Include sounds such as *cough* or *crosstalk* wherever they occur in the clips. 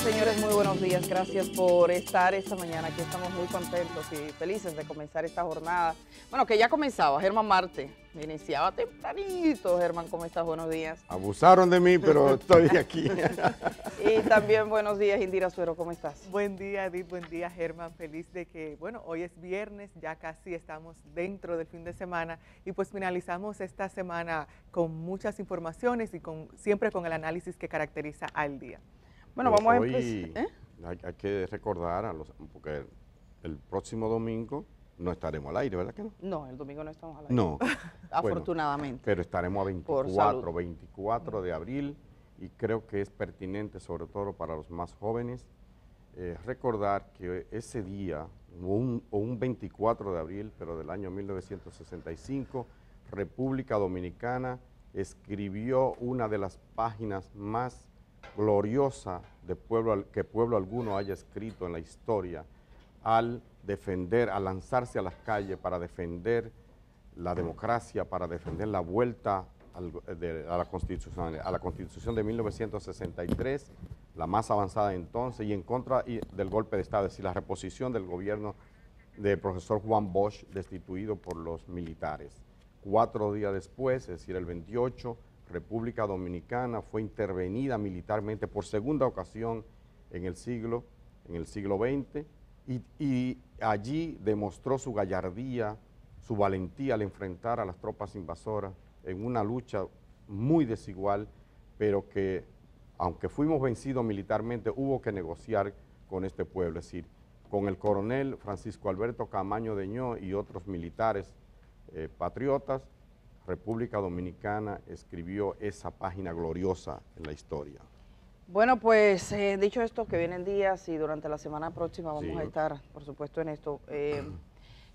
señores? Muy buenos días. Gracias por estar esta mañana. Aquí estamos muy contentos y felices de comenzar esta jornada. Bueno, que ya comenzaba, Germán Marte. Iniciaba tempranito, Germán, ¿cómo estás? Buenos días. Abusaron de mí, pero estoy aquí. *laughs* y también buenos días, Indira Suero, ¿cómo estás? Buen día, Edith. Buen día, Germán. Feliz de que, bueno, hoy es viernes, ya casi estamos dentro del fin de semana y pues finalizamos esta semana con muchas informaciones y con siempre con el análisis que caracteriza al día. Bueno, vamos a empezar. ¿eh? Hay, que recordar, a los, porque el, próximo domingo no estaremos al aire, ¿verdad que no? No, el domingo no estamos al aire. No. *laughs* Afortunadamente. pero estaremos a 24, 24 de abril y creo que es pertinente, sobre todo para los más jóvenes, eh, recordar que ese día, un, un 24 de abril, pero del año 1965, República Dominicana escribió una de las páginas más gloriosa de pueblo, que pueblo alguno haya escrito en la historia al defender, al lanzarse a las calles para defender la democracia, para defender la vuelta a, la constitución, a la constitución de 1963, la más avanzada entonces, y en contra del golpe de Estado, es decir, la reposición del gobierno del profesor Juan Bosch, destituido por los militares. Cuatro días después, es decir, el 28, República Dominicana fue intervenida militarmente por segunda ocasión en el siglo, en el siglo XX y, allí demostró su gallardía, su valentía al enfrentar a las tropas invasoras en una lucha muy desigual, pero que aunque fuimos vencidos militarmente, hubo que negociar con este pueblo, es decir, con el coronel Francisco Alberto Camaño Deñó y otros militares eh, patriotas, República Dominicana escribió esa página gloriosa en la historia. Bueno, pues eh, dicho esto, que vienen días y durante la semana próxima vamos a estar, por supuesto, en esto. Em,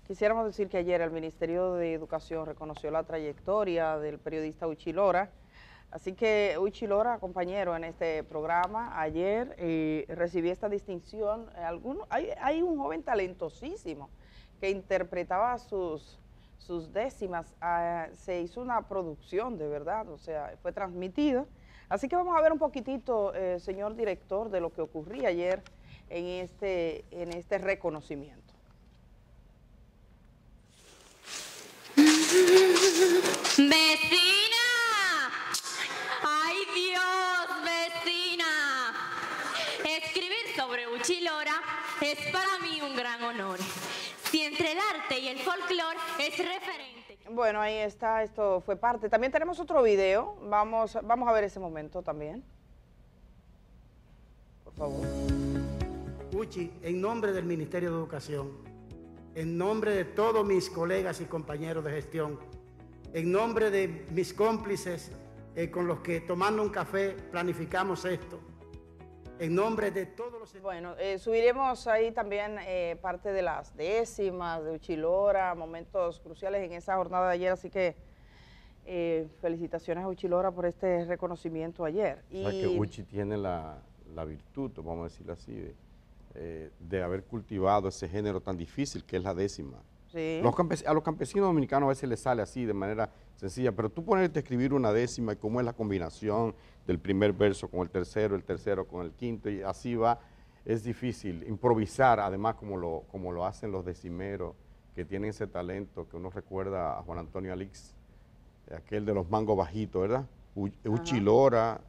quisiéramos decir que ayer el Ministerio de Educación reconoció la trayectoria del periodista Uchilora. Así que Uchilora, compañero, en este programa, ayer eh, recibí esta distinción. hay un joven talentosísimo que interpretaba sus sus décimas, ah, se hizo una producción de verdad, o sea, fue transmitida. Así que vamos a ver un poquitito, eh, señor director, de lo que ocurría ayer en este, en este reconocimiento. ¡Vecina! ¡Ay, Dios, vecina! Escribir sobre Uchilora es para mí un gran honor si entre el arte y el folclore es referente. Bueno, ahí está, esto fue parte. También tenemos otro video, vamos, vamos a ver ese momento también. Por favor. Uchi, en nombre del Ministerio de Educación, en nombre de todos mis colegas y compañeros de gestión, en nombre de mis cómplices eh, con los que tomando un café planificamos esto, en nombre de todos los... Bueno, eh, subiremos ahí también eh, parte de las décimas, de Uchilora, momentos cruciales en esa jornada de ayer, así que eh, felicitaciones a Uchilora por este reconocimiento ayer. Y que Uchi tiene la, virtud, vamos a decirlo así, de haber cultivado ese género tan difícil que es la décima a los campesinos dominicanos a veces les sale así, de manera sencilla, pero tú ponerte a escribir una décima y cómo es la combinación del primer verso con el tercero, el tercero con el quinto, y así va, es difícil. Improvisar, además, como lo, como lo hacen los decimeros, que tienen ese talento, que uno recuerda a Juan Antonio Alix, aquel de los mangos bajitos, ¿verdad? Uchilora,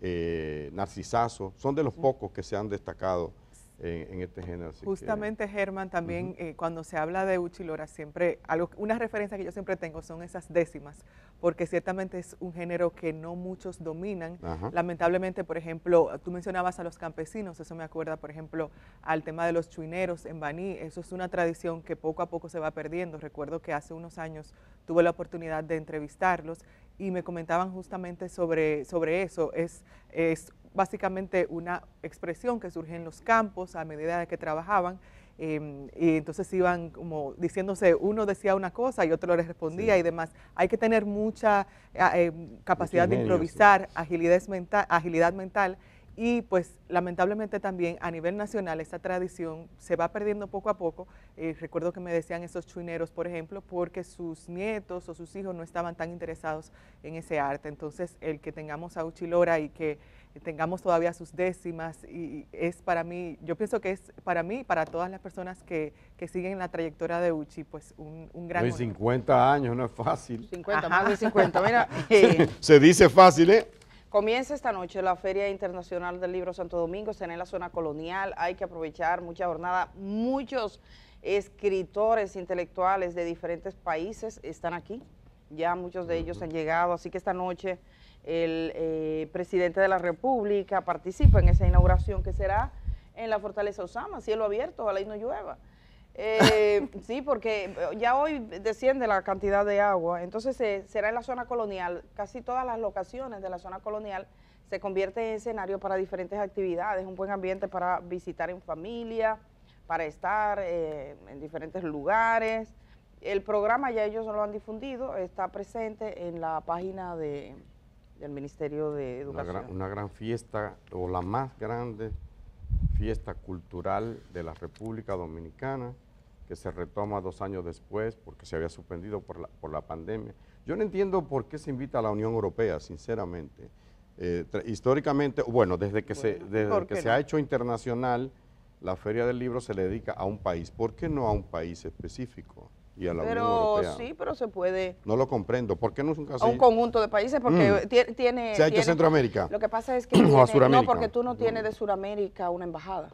eh, Narcisazo, son de los pocos que se han destacado en, este género. Justamente, Germán, también eh, cuando se habla de Uchilora, siempre, algo, una referencia que yo siempre tengo son esas décimas, porque ciertamente es un género que no muchos dominan. Lamentablemente, por ejemplo, tú mencionabas a los campesinos, eso me acuerda, por ejemplo, al tema de los chuineros en Baní, eso es una tradición que poco a poco se va perdiendo. Recuerdo que hace unos años tuve la oportunidad de entrevistarlos y me comentaban justamente sobre, sobre eso. Es, es básicamente una expresión que surge en los campos a medida de que trabajaban. Em, y entonces iban como diciéndose, uno decía una cosa y otro le respondía y demás. Hay que tener mucha eh, em, capacidad de improvisar, agilidad, mental, agilidad mental y pues lamentablemente también a nivel nacional esa tradición se va perdiendo poco a poco. Eh, recuerdo que me decían esos chuineros, por ejemplo, porque sus nietos o sus hijos no estaban tan interesados en ese arte. Entonces el que tengamos a Uchilora y que tengamos todavía sus décimas y es para mí, yo pienso que es para mí y para todas las personas que, que siguen la trayectoria de Uchi, pues un, gran... 50 años, no es fácil. 50, más de 50, mira. *laughs* Se dice fácil, ¿eh? Comienza esta noche la Feria Internacional del Libro Santo Domingo, está en la zona colonial, hay que aprovechar mucha jornada, muchos escritores intelectuales de diferentes países están aquí, ya muchos de ellos han llegado, así que esta noche el eh, presidente de la República participa en esa inauguración que será en la Fortaleza Osama, cielo abierto, a la no llueva. Eh, *laughs* sí, porque eh, ya hoy desciende la cantidad de agua, entonces será en la zona colonial, casi todas las locaciones de la zona colonial se convierte en escenario para diferentes actividades, un buen ambiente para visitar en familia, para estar en diferentes lugares. El programa ya ellos lo han difundido, está presente en la página de, del Ministerio de Educación. Una gran, fiesta, o la más grande fiesta cultural de la República Dominicana, que se retoma dos años después porque se había suspendido por la, por la pandemia. Yo no entiendo por qué se invita a la Unión Europea, sinceramente. Eh, históricamente, bueno, desde que, se, que se ha hecho internacional, la Feria del Libro se le dedica a un país. ¿Por qué no a un país específico? pero, sí, pero se puede. No lo comprendo. ¿Por qué no es un caso? un conjunto de países, porque mm. tiene, Se ha hecho Centroamérica. Lo que pasa es que. *clears throat* No, porque tú no tienes de Suramérica una embajada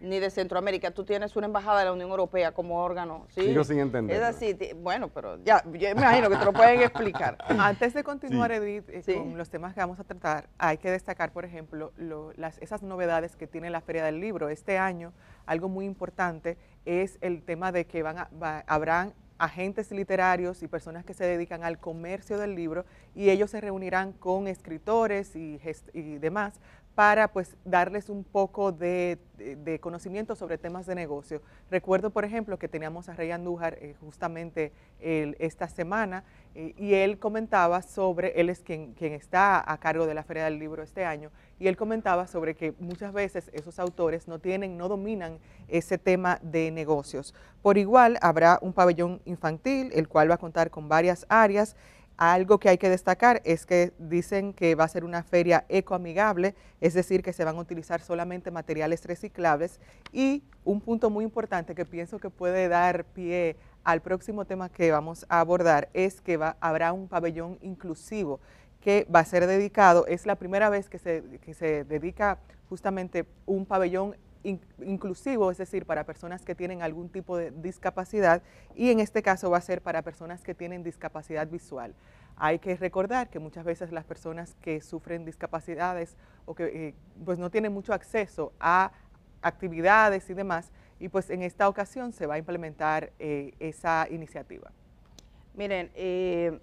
ni de Centroamérica, tú tienes una embajada de la Unión Europea como órgano. ¿sí? Yo sin entender. Es así, bueno, pero ya, yo imagino que te lo pueden explicar. *laughs* Antes de continuar, Edith, eh, con los temas que vamos a tratar, hay que destacar, por ejemplo, las, esas novedades que tiene la Feria del Libro. Este año, algo muy importante es el tema de que van a, habrán agentes literarios y personas que se dedican al comercio del libro y ellos se reunirán con escritores y, y demás para pues darles un poco de, conocimiento sobre temas de negocio. Recuerdo, por ejemplo, que teníamos a Rey Andújar eh, justamente esta semana eh, y él comentaba sobre, él es quien, quien está a cargo de la Feria del Libro este año, y él comentaba sobre que muchas veces esos autores no tienen, no dominan ese tema de negocios. Por igual, habrá un pabellón infantil, el cual va a contar con varias áreas, algo que hay que destacar es que dicen que va a ser una feria ecoamigable, es decir, que se van a utilizar solamente materiales reciclables y un punto muy importante que pienso que puede dar pie al próximo tema que vamos a abordar es que va, habrá un pabellón inclusivo que va a ser dedicado, es la primera vez que se, que se dedica justamente un pabellón inclusivo, es decir, para personas que tienen algún tipo de discapacidad y en este caso va a ser para personas que tienen discapacidad visual. Hay que recordar que muchas veces las personas que sufren discapacidades o que eh, pues no tienen mucho acceso a actividades y demás, y pues en esta ocasión se va a implementar eh, esa iniciativa. Miren, eh,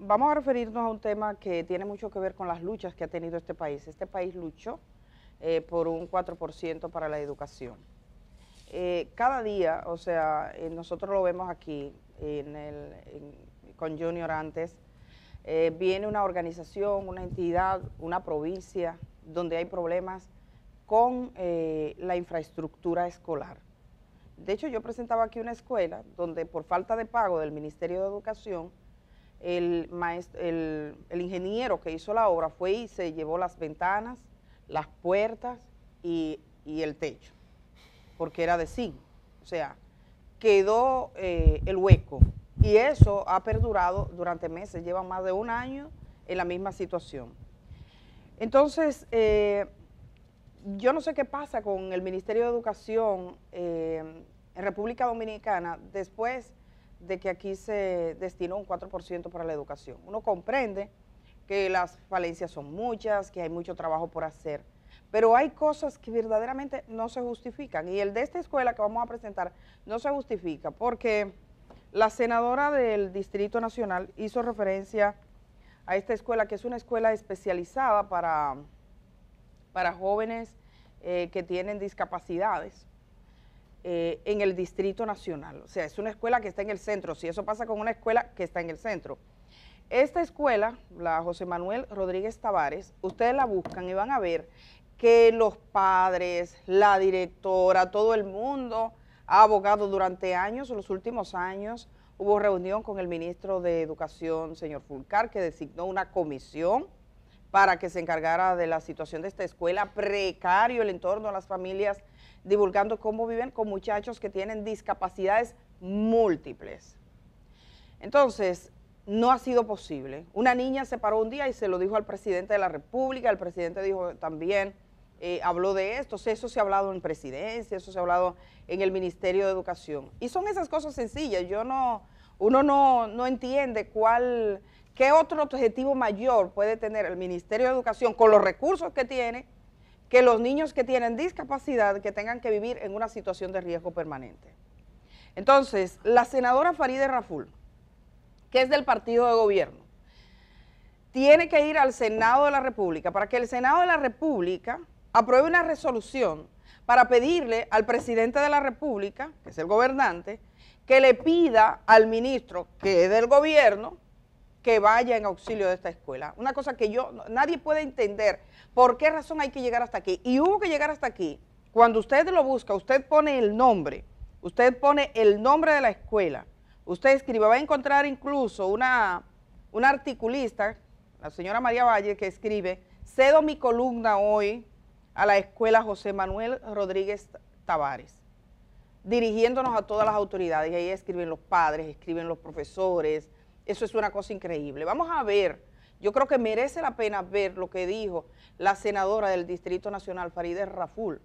vamos a referirnos a un tema que tiene mucho que ver con las luchas que ha tenido este país. Este país luchó eh, por un 4% para la educación. Eh, cada día, o sea, eh, nosotros lo vemos aquí con Junior antes, viene una organización, una entidad, una provincia donde hay problemas con la infraestructura escolar. De hecho, yo presentaba aquí una escuela donde por falta de pago del Ministerio de Educación, el, el ingeniero que hizo la obra fue y se llevó las ventanas, las puertas y, el techo, porque era de zinc. O sea, quedó eh, el hueco y eso ha perdurado durante meses, lleva más de un año en la misma situación. Entonces, eh, yo no sé qué pasa con el Ministerio de Educación eh, en República Dominicana después de que aquí se destinó un 4% para la educación. Uno comprende que las falencias son muchas, que hay mucho trabajo por hacer, pero hay cosas que verdaderamente no se justifican y el de esta escuela que vamos a presentar no se justifica porque la senadora del Distrito Nacional hizo referencia a esta escuela que es una escuela especializada para, para jóvenes eh, que tienen discapacidades. Eh, en el Distrito Nacional. O sea, es una escuela que está en el centro. Si eso pasa con una escuela que está en el centro. Esta escuela, la José Manuel Rodríguez Tavares, ustedes la buscan y van a ver que los padres, la directora, todo el mundo ha abogado durante años, los últimos años, hubo reunión con el ministro de Educación, señor Fulcar, que designó una comisión para que se encargara de la situación de esta escuela, precario el entorno a las familias, divulgando cómo viven con muchachos que tienen discapacidades múltiples. Entonces, no ha sido posible. Una niña se paró un día y se lo dijo al presidente de la República, el presidente dijo también, eh, habló de esto, eso se ha hablado en presidencia, eso se ha hablado en el Ministerio de Educación. Y son esas cosas sencillas, yo no, uno no, no entiende cuál, qué otro objetivo mayor puede tener el Ministerio de Educación con los recursos que tiene, que los niños que tienen discapacidad que tengan que vivir en una situación de riesgo permanente. Entonces, la senadora Farideh Raful, que es del partido de gobierno, tiene que ir al Senado de la República para que el Senado de la República apruebe una resolución para pedirle al presidente de la República, que es el gobernante, que le pida al ministro que es del gobierno que vaya en auxilio de esta escuela. Una cosa que yo, nadie puede entender por qué razón hay que llegar hasta aquí. Y hubo que llegar hasta aquí. Cuando usted lo busca, usted pone el nombre, usted pone el nombre de la escuela, usted escribe, va a encontrar incluso una, articulista, la señora María Valle, que escribe, cedo mi columna hoy a la escuela José Manuel Rodríguez Tavares, dirigiéndonos a todas las autoridades, y ahí escriben los padres, escriben los profesores, eso es una cosa increíble. Vamos a ver, yo creo que merece la pena ver lo que dijo la senadora del Distrito Nacional, Farideh Raful,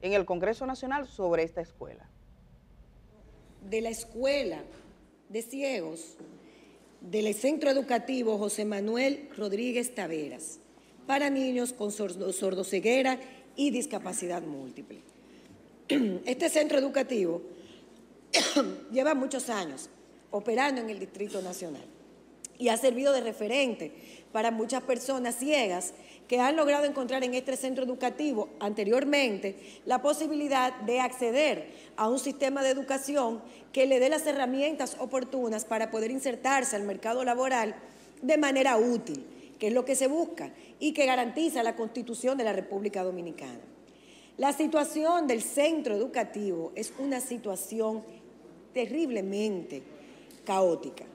en el Congreso Nacional sobre esta escuela. De la escuela de ciegos del Centro Educativo José Manuel Rodríguez Taveras para niños con sordoceguera y discapacidad múltiple. *clears throat* Este centro educativo *clears throat* lleva muchos años operando en el Distrito Nacional y ha servido de referente para muchas personas ciegas que han logrado encontrar en este centro educativo anteriormente la posibilidad de acceder a un sistema de educación que le dé las herramientas oportunas para poder insertarse al mercado laboral de manera útil, que es lo que se busca y que garantiza la Constitución de la República Dominicana. La situación del centro educativo es una situación terriblemente caótica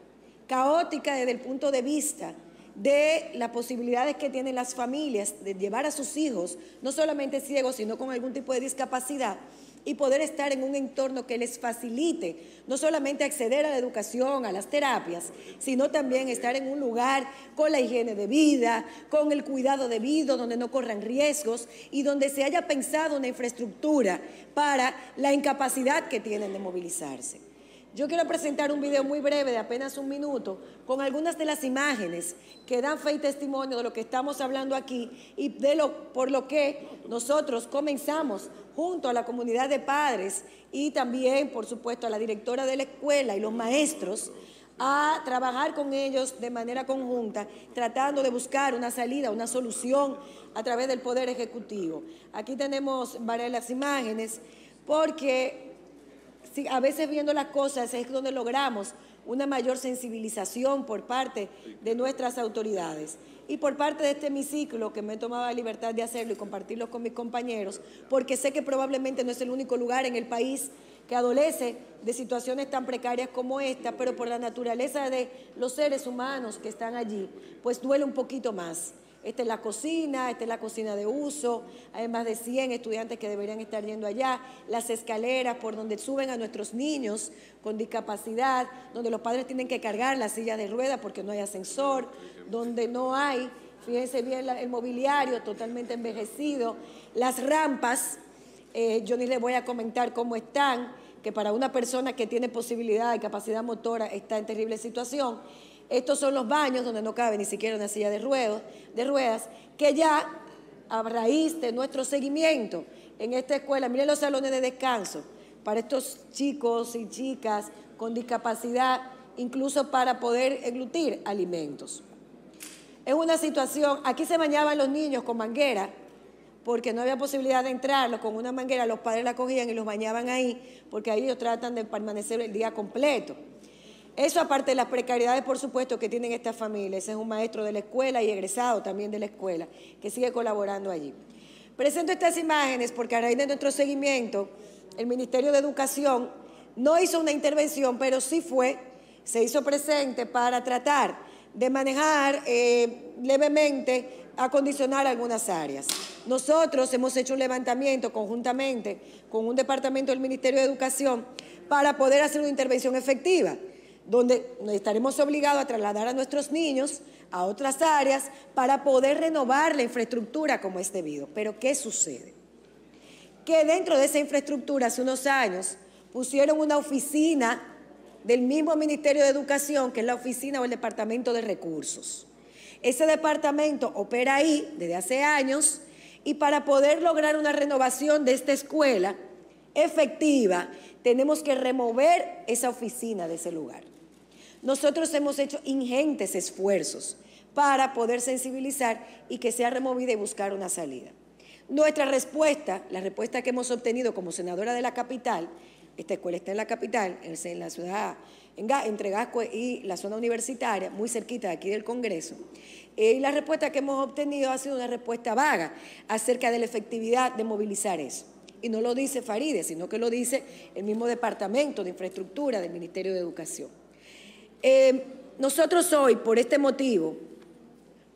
caótica desde el punto de vista de las posibilidades que tienen las familias de llevar a sus hijos, no solamente ciegos, sino con algún tipo de discapacidad, y poder estar en un entorno que les facilite no solamente acceder a la educación, a las terapias, sino también estar en un lugar con la higiene de vida, con el cuidado debido, donde no corran riesgos y donde se haya pensado una infraestructura para la incapacidad que tienen de movilizarse. Yo quiero presentar un video muy breve de apenas un minuto con algunas de las imágenes que dan fe y testimonio de lo que estamos hablando aquí y de lo, por lo que nosotros comenzamos junto a la comunidad de padres y también, por supuesto, a la directora de la escuela y los maestros a trabajar con ellos de manera conjunta, tratando de buscar una salida, una solución a través del Poder Ejecutivo. Aquí tenemos varias las imágenes, porque a veces viendo las cosas es donde logramos una mayor sensibilización por parte de nuestras autoridades y por parte de este hemiciclo que me he tomado la libertad de hacerlo y compartirlo con mis compañeros, porque sé que probablemente no es el único lugar en el país que adolece de situaciones tan precarias como esta, pero por la naturaleza de los seres humanos que están allí, pues duele un poquito más. Esta es la cocina, esta es la cocina de uso. Hay más de 100 estudiantes que deberían estar yendo allá. Las escaleras por donde suben a nuestros niños con discapacidad, donde los padres tienen que cargar la silla de ruedas porque no hay ascensor, donde no hay, fíjense bien, el mobiliario totalmente envejecido. Las rampas, eh, yo ni les voy a comentar cómo están que para una persona que tiene posibilidad de capacidad motora está en terrible situación estos son los baños donde no cabe ni siquiera una silla de, de ruedas, que ya a raíz de nuestro seguimiento en esta escuela, miren los salones de descanso para estos chicos y chicas con discapacidad, incluso para poder englutir alimentos. Es una situación, aquí se bañaban los niños con manguera, porque no había posibilidad de entrarlos con una manguera, los padres la cogían y los bañaban ahí, porque ahí ellos tratan de permanecer el día completo. Eso aparte de las precariedades, por supuesto, que tienen estas familias. Ese es un maestro de la escuela y egresado también de la escuela, que sigue colaborando allí. Presento estas imágenes porque a raíz de nuestro seguimiento, el Ministerio de Educación no hizo una intervención, pero sí fue, se hizo presente para tratar de manejar eh, levemente, acondicionar algunas áreas. Nosotros hemos hecho un levantamiento conjuntamente con un departamento del Ministerio de Educación para poder hacer una intervención efectiva donde estaremos obligados a trasladar a nuestros niños a otras áreas para poder renovar la infraestructura como es debido. Pero ¿qué sucede? Que dentro de esa infraestructura hace unos años pusieron una oficina del mismo Ministerio de Educación, que es la oficina o el Departamento de Recursos. Ese departamento opera ahí desde hace años y para poder lograr una renovación de esta escuela efectiva, tenemos que remover esa oficina de ese lugar. Nosotros hemos hecho ingentes esfuerzos para poder sensibilizar y que sea removida y buscar una salida. Nuestra respuesta, la respuesta que hemos obtenido como senadora de la capital, esta escuela está en la capital, en la ciudad, entre Gasco y la zona universitaria, muy cerquita de aquí del Congreso, eh, y la respuesta que hemos obtenido ha sido una respuesta vaga acerca de la efectividad de movilizar eso. Y no lo dice Faride, sino que lo dice el mismo Departamento de Infraestructura del Ministerio de Educación. Eh, nosotros hoy, por este motivo,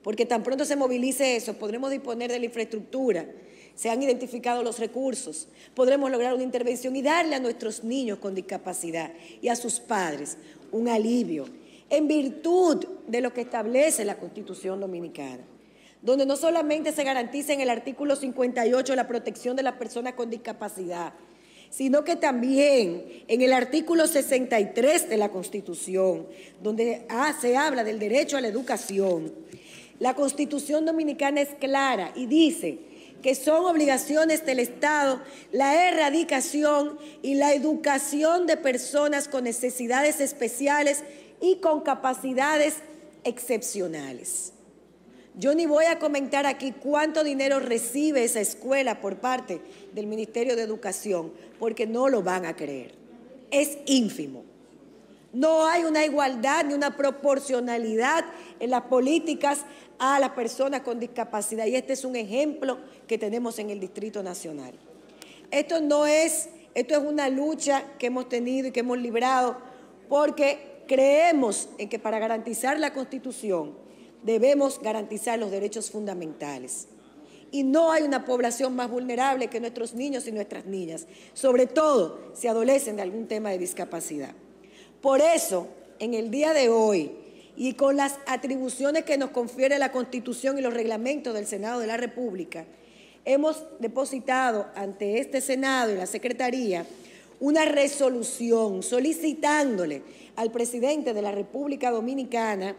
porque tan pronto se movilice eso, podremos disponer de la infraestructura, se han identificado los recursos, podremos lograr una intervención y darle a nuestros niños con discapacidad y a sus padres un alivio en virtud de lo que establece la Constitución Dominicana, donde no solamente se garantiza en el artículo 58 la protección de las personas con discapacidad, sino que también en el artículo 63 de la Constitución, donde ah, se habla del derecho a la educación. La Constitución dominicana es clara y dice que son obligaciones del Estado la erradicación y la educación de personas con necesidades especiales y con capacidades excepcionales. Yo ni voy a comentar aquí cuánto dinero recibe esa escuela por parte del Ministerio de Educación, porque no lo van a creer. Es ínfimo. No hay una igualdad ni una proporcionalidad en las políticas a las personas con discapacidad. Y este es un ejemplo que tenemos en el Distrito Nacional. Esto no es, esto es una lucha que hemos tenido y que hemos librado porque creemos en que para garantizar la Constitución debemos garantizar los derechos fundamentales. Y no hay una población más vulnerable que nuestros niños y nuestras niñas, sobre todo si adolecen de algún tema de discapacidad. Por eso, en el día de hoy, y con las atribuciones que nos confiere la Constitución y los reglamentos del Senado de la República, hemos depositado ante este Senado y la Secretaría una resolución solicitándole al presidente de la República Dominicana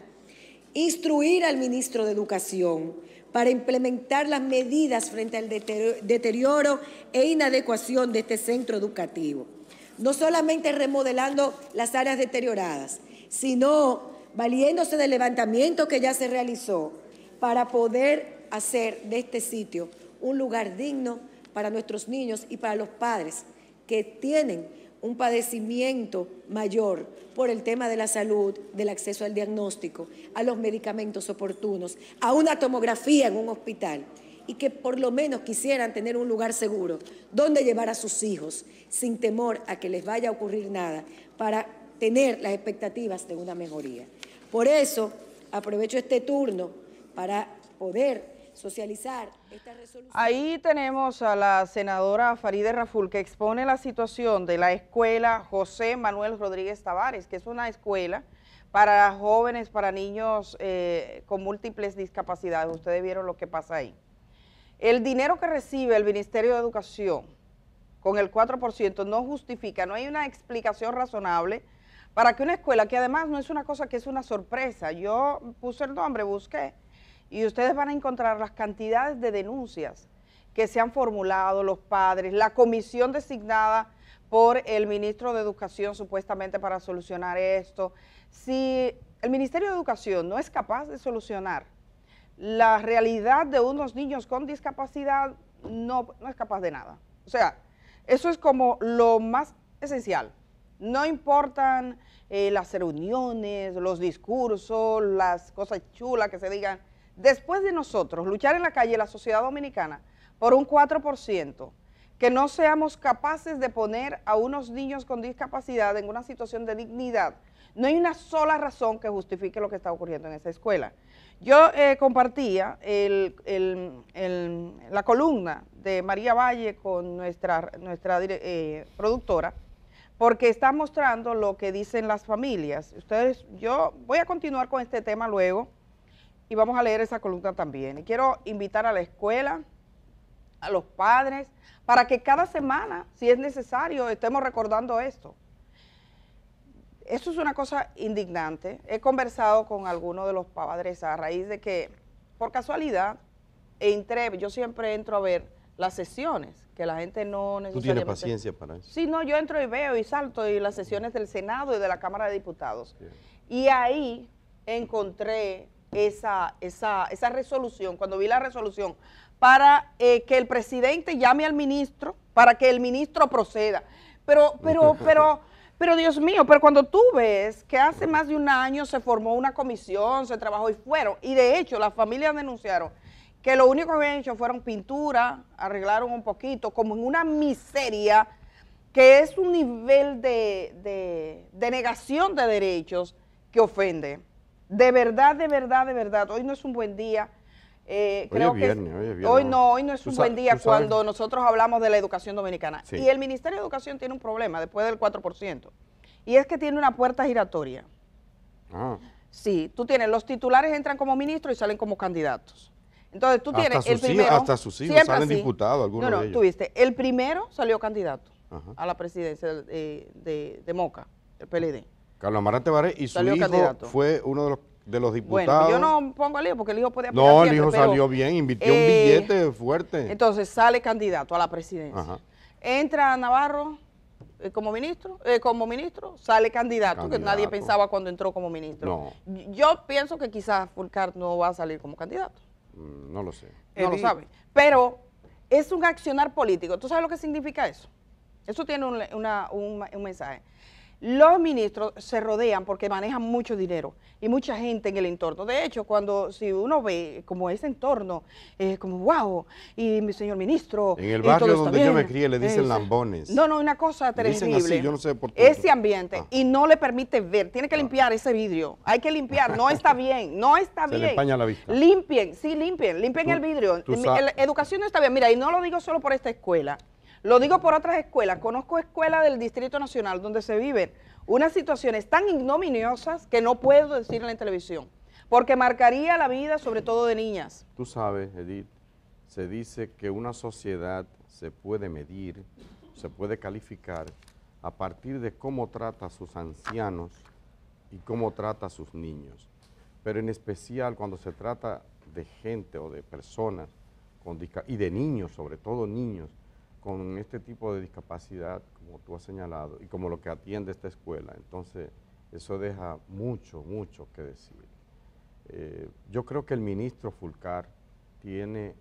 instruir al ministro de Educación para implementar las medidas frente al deterioro e inadecuación de este centro educativo, no solamente remodelando las áreas deterioradas, sino valiéndose del levantamiento que ya se realizó para poder hacer de este sitio un lugar digno para nuestros niños y para los padres que tienen un padecimiento mayor por el tema de la salud, del acceso al diagnóstico, a los medicamentos oportunos, a una tomografía en un hospital y que por lo menos quisieran tener un lugar seguro donde llevar a sus hijos sin temor a que les vaya a ocurrir nada para tener las expectativas de una mejoría. Por eso aprovecho este turno para poder socializar esta resolución. Ahí tenemos a la senadora Faride Raful que expone la situación de la escuela José Manuel Rodríguez Tavares, que es una escuela para jóvenes, para niños eh, con múltiples discapacidades. Ustedes vieron lo que pasa ahí. El dinero que recibe el Ministerio de Educación con el 4% no justifica, no hay una explicación razonable para que una escuela, que además no es una cosa que es una sorpresa, yo puse el nombre, busqué, y ustedes van a encontrar las cantidades de denuncias que se han formulado los padres, la comisión designada por el ministro de Educación supuestamente para solucionar esto. Si el Ministerio de Educación no es capaz de solucionar la realidad de unos niños con discapacidad, no, no es capaz de nada. O sea, eso es como lo más esencial. No importan eh, las reuniones, los discursos, las cosas chulas que se digan después de nosotros luchar en la calle la sociedad dominicana por un 4%, que no seamos capaces de poner a unos niños con discapacidad en una situación de dignidad, no hay una sola razón que justifique lo que está ocurriendo en esa escuela. Yo eh, compartía la columna de María Valle con nuestra, nuestra eh, productora, porque está mostrando lo que dicen las familias. Ustedes, yo voy a continuar con este tema luego, y vamos a leer esa columna también. Y quiero invitar a la escuela, a los padres, para que cada semana, si es necesario, estemos recordando esto. Esto es una cosa indignante. He conversado con algunos de los padres a raíz de que, por casualidad, entré, yo siempre entro a ver las sesiones, que la gente no necesita... ¿Tú tienes paciencia para eso? Sí, no, yo entro y veo y salto y las sesiones del Senado y de la Cámara de Diputados. Y ahí encontré esa, esa, resolución, cuando vi la resolución, para eh, que el presidente llame al ministro, para que el ministro proceda. Pero, pero, *laughs* pero, pero Dios mío, pero cuando tú ves que hace más de un año se formó una comisión, se trabajó y fueron, y de hecho las familias denunciaron que lo único que habían hecho fueron pintura, arreglaron un poquito, como en una miseria que es un nivel de negación de derechos que ofende. De verdad, de verdad, de verdad. Hoy no es un buen día. Eh, hoy creo es viernes, que hoy, es hoy no, hoy no es un buen día cuando nosotros hablamos de la educación dominicana. Y el Ministerio de Educación tiene un problema después del 4%. Y es que tiene una puerta giratoria. Ah. Sí, tú tienes, los titulares entran como ministros y salen como candidatos. Entonces tú tienes el primero. hasta sus hijos salen diputados, algunos. No, no, tuviste. El primero salió candidato a la presidencia eh, de, de Moca, el PLD. Carlos Amarante y su hijo fue uno de los, de los diputados. Bueno, yo no pongo al hijo porque el hijo podía No, el hijo salió bien, invirtió un eh, billete fuerte. Entonces sale candidato a la presidencia. Entra Navarro eh, como ministro, eh, como ministro sale candidato, que nadie pensaba cuando entró como ministro. Yo pienso que quizás Fulcar no va a salir como candidato. Mm, no lo sé. No lo sabe. Pero es un accionar político. ¿Tú sabes lo que significa eso? Eso tiene un, un mensaje los ministros se rodean porque manejan mucho dinero y mucha gente en el entorno. De hecho, cuando si uno ve como ese entorno, es como wow, y mi señor ministro. En el barrio donde yo me crié le dicen lambones. No, no, una cosa terrible. Ese ambiente ah. y no le permite ver, tiene que ah. limpiar ese vidrio. Hay que limpiar, no está *laughs* bien, no está bien. Le la vista. Limpien, sí, limpien, limpien el vidrio. La educación no está bien. Mira, y no lo digo solo por esta escuela. Lo digo por otras escuelas. Conozco escuelas del Distrito Nacional donde se viven unas situaciones tan ignominiosas que no puedo decir en la televisión, porque marcaría la vida sobre todo de niñas. Tú sabes, Edith, se dice que una sociedad se puede medir, se puede calificar a partir de cómo trata a sus ancianos y cómo trata a sus niños. Pero en especial cuando se trata de gente o de personas con y de niños, sobre todo niños, con este tipo de discapacidad, como tú has señalado, y como lo que atiende esta escuela. Entonces, eso deja mucho, mucho que decir. Eh, yo creo que el ministro Fulcar tiene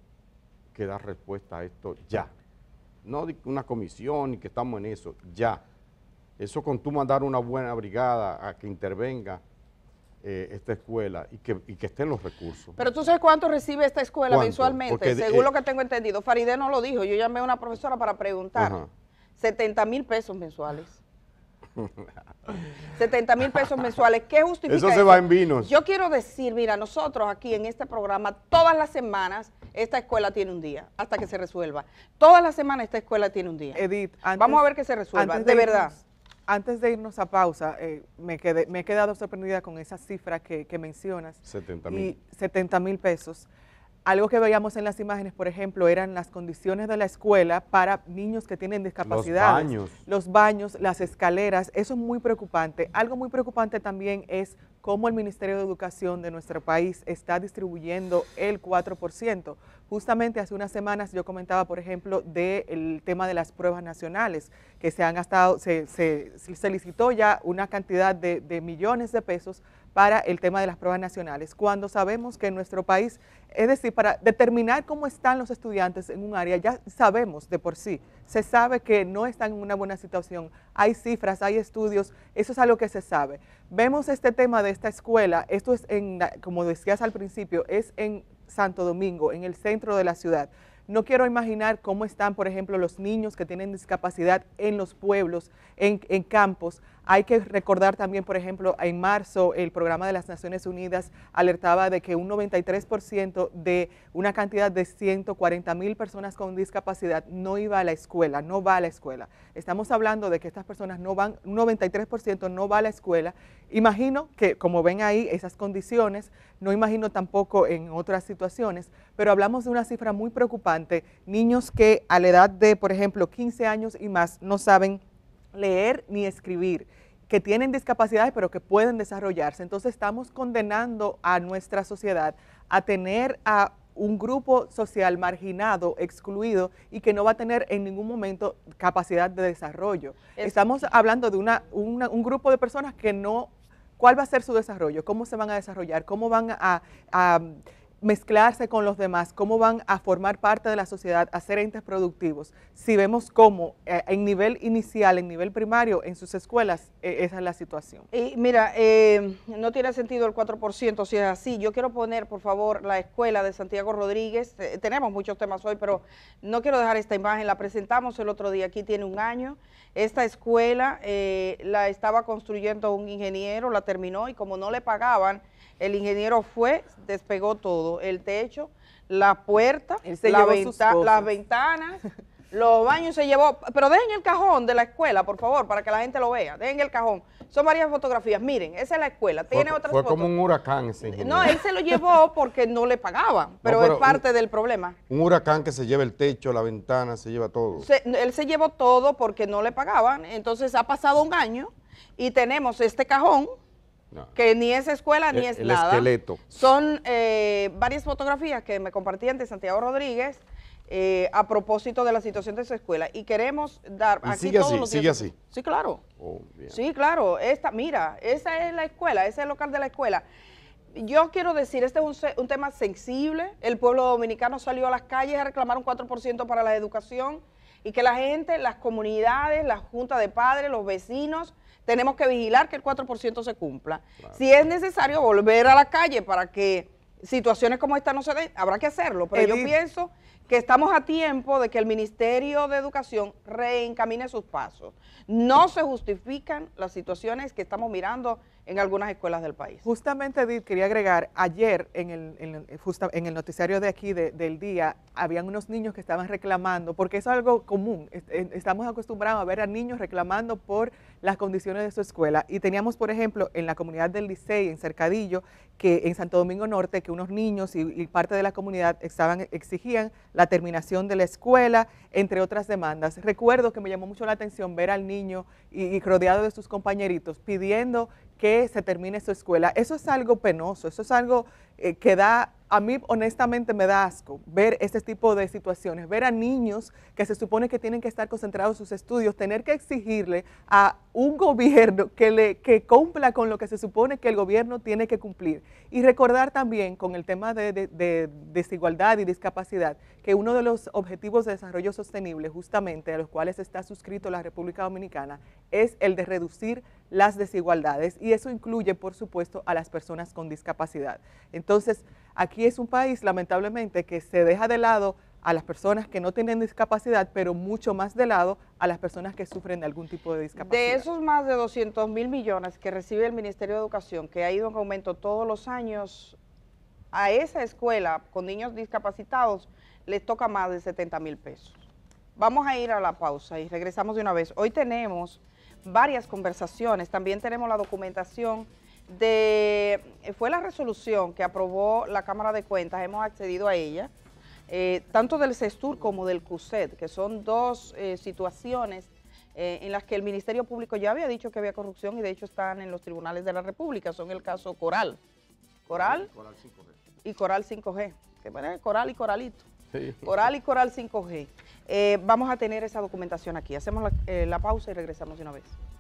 que dar respuesta a esto ya. No una comisión y que estamos en eso, ya. Eso con tú mandar una buena brigada a que intervenga eh, esta escuela y que, y que, estén los recursos. Pero tú sabes cuánto recibe esta escuela mensualmente, según eh, lo que tengo entendido. Faride no lo dijo, yo llamé a una profesora para preguntar. 70 mil pesos mensuales. 70 *laughs* mil pesos mensuales. ¿Qué justifica eso? se va en vinos. Yo quiero decir, mira, nosotros aquí en este programa, todas las semanas, esta escuela tiene un día, hasta que se resuelva. Todas las semanas esta escuela tiene un día. Edith, Vamos a ver que se resuelva, de, verdad antes de irnos a pausa, eh, me, he quedado sorprendida con esa cifra que, mencionas. 70 mil. 70 mil pesos. Algo que veíamos en las imágenes, por ejemplo, eran las condiciones de la escuela para niños que tienen discapacidad, Los baños. Los baños, las escaleras, eso es muy preocupante. Algo muy preocupante también es cómo el Ministerio de Educación de nuestro país está distribuyendo el 4%. Justamente hace unas semanas yo comentaba, por ejemplo, del tema de las pruebas nacionales, que se han gastado, se, solicitó ya una cantidad de, de millones de pesos para el tema de las pruebas nacionales, cuando sabemos que en nuestro país es decir, para determinar cómo están los estudiantes en un área, ya sabemos de por sí, se sabe que no están en una buena situación, hay cifras, hay estudios, eso es algo que se sabe. Vemos este tema de esta escuela, esto es, en, como decías al principio, es en Santo Domingo, en el centro de la ciudad. No quiero imaginar cómo están, por ejemplo, los niños que tienen discapacidad en los pueblos, en, en campos. Hay que recordar también, por ejemplo, en marzo el programa de las Naciones Unidas alertaba de que un 93% de una cantidad de 140 mil personas con discapacidad no iba a la escuela, no va a la escuela. Estamos hablando de que estas personas no van, un 93% no va a la escuela. Imagino que, como ven ahí, esas condiciones, no imagino tampoco en otras situaciones, pero hablamos de una cifra muy preocupante, niños que a la edad de, por ejemplo, 15 años y más no saben leer ni escribir, que tienen discapacidades pero que pueden desarrollarse. Entonces estamos condenando a nuestra sociedad a tener a un grupo social marginado, excluido y que no va a tener en ningún momento capacidad de desarrollo. estamos hablando de un grupo de personas que no, ¿cuál va a ser su desarrollo? ¿Cómo se van a desarrollar? ¿Cómo van a mezclarse con los demás, cómo van a formar parte de la sociedad, a ser entes productivos. Si vemos cómo eh, en nivel inicial, en nivel primario, en sus escuelas, e, esa es la situación. Y mira, eh, no tiene sentido el 4% si es así. Yo quiero poner, por favor, la escuela de Santiago Rodríguez. Eh, tenemos muchos temas hoy, pero no quiero dejar esta imagen. La presentamos el otro día, aquí tiene un año. Esta escuela la estaba construyendo un ingeniero, la terminó y como no le pagaban, el ingeniero fue, despegó todo, el techo, la puerta, las ventanas, los baños se llevó, pero dejen el cajón de la escuela, por favor, para que la gente lo vea, dejen el cajón. Son varias fotografías, miren, esa es la escuela, tiene fue, otras fue como un huracán ese No, él se lo llevó porque no le pagaban, pero, es parte del problema. Un huracán que se lleva el techo, la ventana, se lleva todo. él se llevó todo porque no le pagaban, entonces ha pasado un año y tenemos este cajón que ni es escuela ni es esqueleto. Son eh, varias fotografías que me compartían de Santiago Rodríguez eh, a propósito de la situación de esa escuela. Y queremos dar aquí sigue todos así, sigue así. Sí, claro. Oh, sí, claro. Esta, mira, esa es la escuela, ese es el local de la escuela. Yo quiero decir, este es un, un tema sensible. El pueblo dominicano salió a las calles a reclamar un 4% para la educación y que la gente, las comunidades, la junta de padres, los vecinos, tenemos que vigilar que el 4% se cumpla. Si es necesario volver a la calle para que situaciones como esta no se den, habrá que hacerlo. Pero yo pienso que estamos a tiempo de que el Ministerio de Educación reencamine sus pasos. No se justifican las situaciones que estamos mirando en algunas escuelas del país. Justamente, Edith, quería agregar, ayer en el, en noticiario de aquí del día, habían unos niños que estaban reclamando, porque es algo común, estamos acostumbrados a ver a niños reclamando por las condiciones de su escuela. Y teníamos, por ejemplo, en la comunidad del Licey, en Cercadillo, que en Santo Domingo Norte, que unos niños y, parte de la comunidad estaban, exigían la terminación de la escuela, entre otras demandas. Recuerdo que me llamó mucho la atención ver al niño y rodeado de sus compañeritos pidiendo que se termine su escuela. Eso es algo penoso, eso es algo eh, que da a mí honestamente me da asco ver este tipo de situaciones, ver a niños que se supone que tienen que estar concentrados en sus estudios, tener que exigirle a un gobierno que, le, que cumpla con lo que se supone que el gobierno tiene que cumplir. Y recordar también con el tema de, de desigualdad y discapacidad, que uno de los objetivos de desarrollo sostenible, justamente a los cuales está suscrito la República Dominicana, es el de reducir las desigualdades y eso incluye, por supuesto, a las personas con discapacidad. Entonces, Aquí es un país, lamentablemente, que se deja de lado a las personas que no tienen discapacidad, pero mucho más de lado a las personas que sufren de algún tipo de discapacidad. De esos más de 200 mil millones que recibe el Ministerio de Educación, que ha ido en aumento todos los años, a esa escuela con niños discapacitados les toca más de 70 mil pesos. Vamos a ir a la pausa y regresamos de una vez. Hoy tenemos varias conversaciones, también tenemos la documentación de, fue la resolución que aprobó la Cámara de Cuentas, hemos accedido a ella, eh, tanto del CESTUR como del CUSET, que son dos eh, situaciones eh, en las que el Ministerio Público ya había dicho que había corrupción y de hecho están en los tribunales de la República, son el caso Coral. Coral, g y Coral 5G. Coral y Coralito. Coral y Coral 5G. vamos a tener esa documentación aquí. Hacemos la pausa y regresamos de una vez.